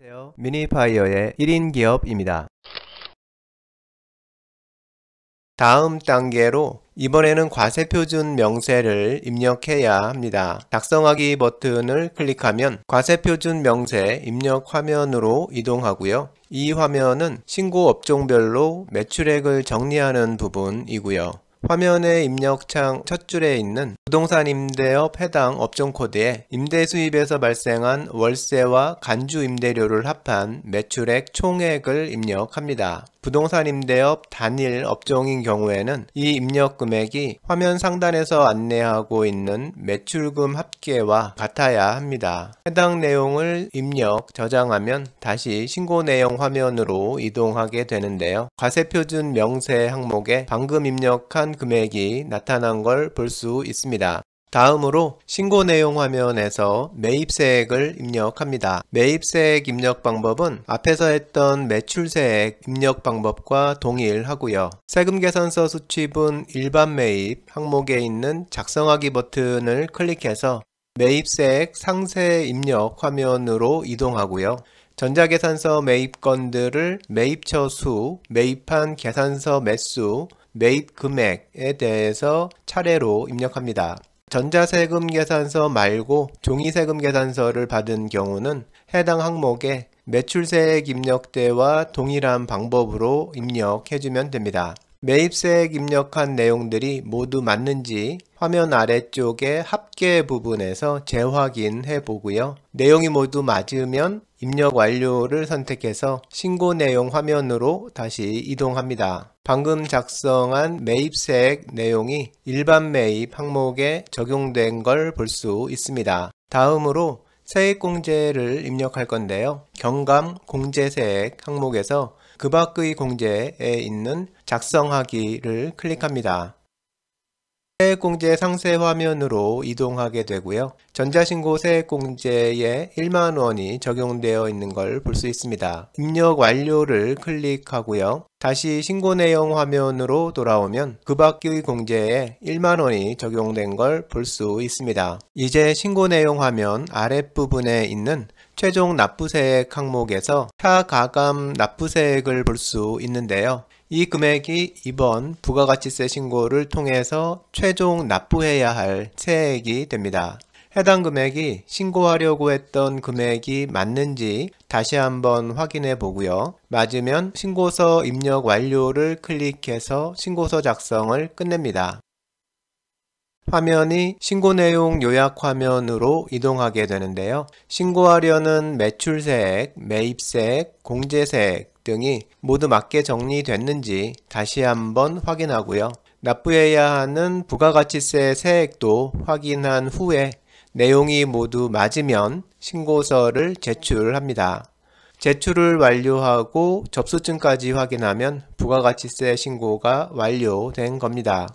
안녕하세요. 미니파이어의 1인 기업입니다. 다음 단계로 이번에는 과세표준 명세를 입력해야 합니다. 작성하기 버튼을 클릭하면 과세표준 명세 입력 화면으로 이동하고요. 이 화면은 신고 업종별로 매출액을 정리하는 부분이고요. 화면의 입력창 첫 줄에 있는 부동산 임대업 해당 업종 코드에 임대 수입에서 발생한 월세와 간주 임대료를 합한 매출액 총액을 입력합니다. 부동산 임대업 단일 업종인 경우에는 이 입력 금액이 화면 상단에서 안내하고 있는 매출금 합계와 같아야 합니다. 해당 내용을 입력, 저장하면 다시 신고 내용 화면으로 이동하게 되는데요. 과세표준 명세 항목에 방금 입력한 금액이 나타난 걸 볼 수 있습니다. 있니다 다음으로 신고 내용 화면에서 매입세액을 입력합니다. 매입세액 입력 방법은 앞에서 했던 매출세액 입력 방법과 동일하고요. 세금계산서 수집은 일반 매입 항목에 있는 작성하기 버튼을 클릭해서 매입세액 상세 입력 화면으로 이동하고요. 전자계산서 매입건들을 매입처 수, 매입한 계산서 매수, 매입 금액에 대해서 차례로 입력합니다. 전자세금 계산서 말고 종이세금 계산서를 받은 경우는 해당 항목에 매출세액 입력대와 동일한 방법으로 입력해주면 됩니다. 매입세액 입력한 내용들이 모두 맞는지 화면 아래쪽에 합계 부분에서 재확인해 보고요. 내용이 모두 맞으면 입력 완료를 선택해서 신고 내용 화면으로 다시 이동합니다. 방금 작성한 매입세액 내용이 일반 매입 항목에 적용된 걸 볼 수 있습니다. 다음으로 세액공제를 입력할 건데요. 경감 공제세액 항목에서 그 밖의 공제에 있는 작성하기를 클릭합니다. 세액공제 상세 화면으로 이동하게 되고요. 전자신고 세액공제에 1만원이 적용되어 있는 걸 볼 수 있습니다. 입력 완료를 클릭하고요. 다시 신고 내용 화면으로 돌아오면 그 밖의 공제에 1만원이 적용된 걸 볼 수 있습니다. 이제 신고 내용 화면 아랫부분에 있는 최종 납부세액 항목에서 차가감 납부세액을 볼 수 있는데요. 이 금액이 이번 부가가치세 신고를 통해서 최종 납부해야 할 세액이 됩니다. 해당 금액이 신고하려고 했던 금액이 맞는지 다시 한번 확인해 보고요. 맞으면 신고서 입력 완료를 클릭해서 신고서 작성을 끝냅니다. 화면이 신고 내용 요약 화면으로 이동하게 되는데요. 신고하려는 매출세액, 매입세액, 공제세액, 등이 모두 맞게 정리됐는지 다시 한번 확인하고요. 납부해야 하는 부가가치세 세액도 확인한 후에 내용이 모두 맞으면 신고서를 제출합니다. 제출을 완료하고 접수증까지 확인하면 부가가치세 신고가 완료된 겁니다.